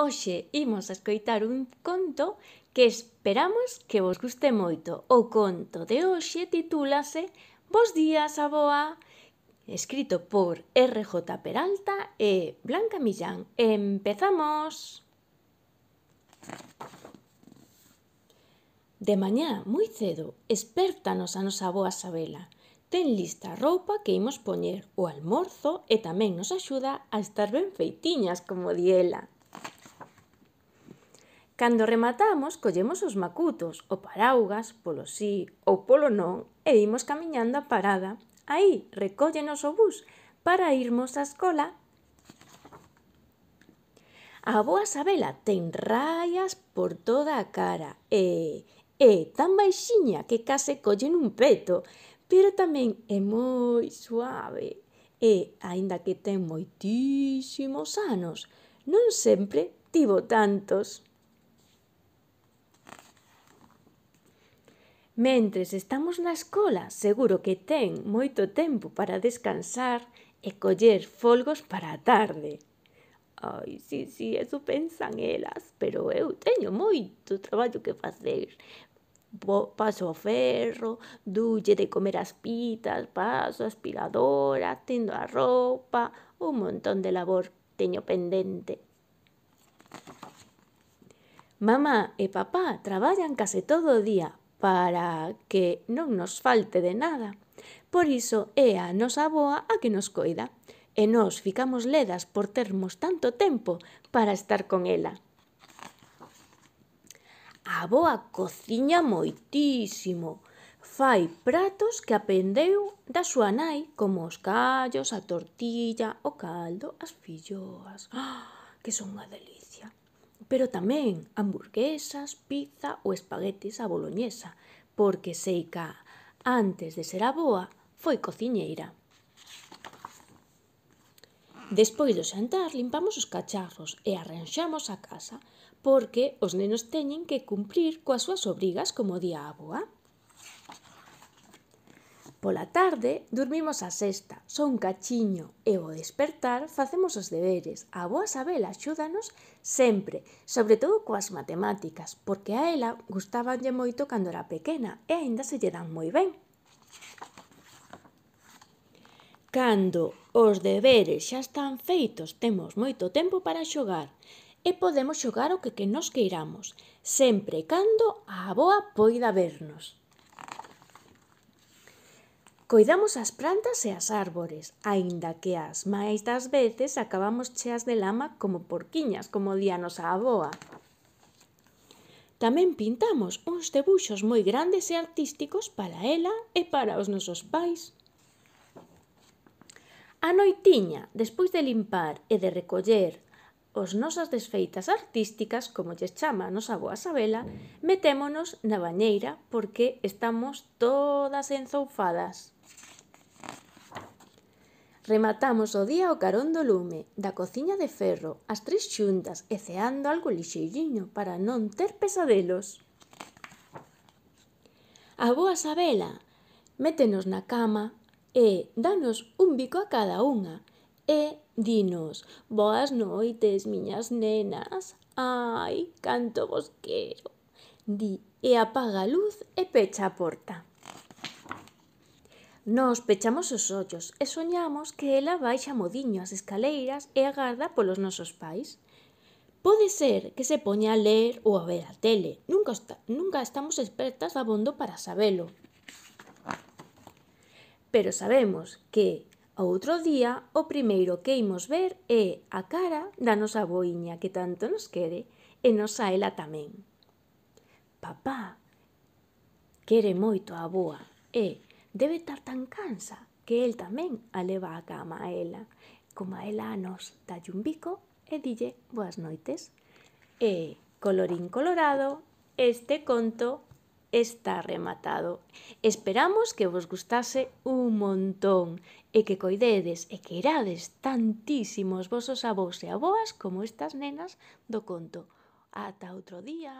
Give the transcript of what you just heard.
Hoxe imos a escoitar un conto que esperamos que vos guste moito. O conto de hoxe titúlase Vos días, aboa, escrito por RJ Peralta e Blanca Millán. ¡Empezamos! De mañá, moi cedo, espértanos a nosa boa Sabela. Ten lista a roupa que imos poñer o almorzo e tamén nos axuda a estar ben feitiñas como diela. Cando rematamos, collemos os macutos, o paraugas, polo sí ou polo non, e imos camiñando a parada. Aí recóllenos o bus para irmos á escola. A boa Sabela ten rayas por toda a cara e é tan baixiña que case collen un peto, pero tamén é moi suave e, aínda que ten moitísimos anos, non sempre tivo tantos. Mentres estamos na escola, seguro que ten moito tempo para descansar e coller folgos para a tarde. Ai, sí, sí, eso pensan elas, pero eu teño moito traballo que facer. Bo, paso o ferro, dulle de comer as pitas, paso a aspiradora, tendo a roupa, un montón de labor teño pendente. Mamá e papá traballan case todo o día, para que non nos falte de nada. Por iso é a nosa boa a que nos coida, e nós ficamos ledas por termos tanto tempo para estar con ela. A boa cociña moitísimo, fai pratos que aprendeu da súa nai, como os callos, a tortilla, o caldo, as filloas, Oh, que son unha delicia pero tamén hamburguesas, pizza ou espaguetis a boloñesa, porque que antes de ser aboa, foi cociñeira. Despois do xantar, limpamos os cacharros e arranxamos a casa, porque os nenos teñen que cumprir coas súas obrigas como día a aboa. Pola tarde, dormimos a sexta, son un cachiño, e ao despertar facemos os deberes. A boa Sabela axúdanos sempre, sobre todo coas matemáticas, porque a ela gustabanlle moito cando era pequena e aínda se lle dan moi ben. Cando os deberes xa están feitos, temos moito tempo para xogar e podemos xogar o que que nos queiramos, sempre cando a boa poida vernos. Coidamos as plantas e as árbores, aínda que as máis das veces acabamos cheas de lama como porquiñas, como día a aboa. Tamén pintamos uns debuxos moi grandes e artísticos para ela e para os nosos pais. A noitiña, despois de limpar e de recoller os nosas desfeitas artísticas, como lles chama a nosa boa Sabela, metémonos na bañeira porque estamos todas enzoufadas. Rematamos o día ao carón do lume, da cociña de ferro, as tres xuntas e ceando algo lixeiriño para non ter pesadelos. A boa Sabela métenos na cama e danos un bico a cada unha, e dinos Boas noites, miñas nenas, ai, canto vos quero. Di e apaga a luz e pecha a porta. Nos pechamos os ollos e soñamos que ela baixa modiño as escaleiras e agarda polos nosos pais. Pode ser que se poña a ler ou a ver a tele. Nunca, está, nunca estamos expertas abondo para sabelo. Pero sabemos que Outro día, o primeiro que imos ver é a cara da nosa boiña que tanto nos quere e nos a ela tamén. Papá, quere moito a boa e debe estar tan cansa que el tamén a leva a cama a ela, como a ela nos dalle un bico e dille boas noites. E, colorín colorado, este conto está rematado. Esperamos que vos gustase un montón e que coidedes e que irades tantísimos vosos avós e avoas como estas nenas do conto. Ata outro día.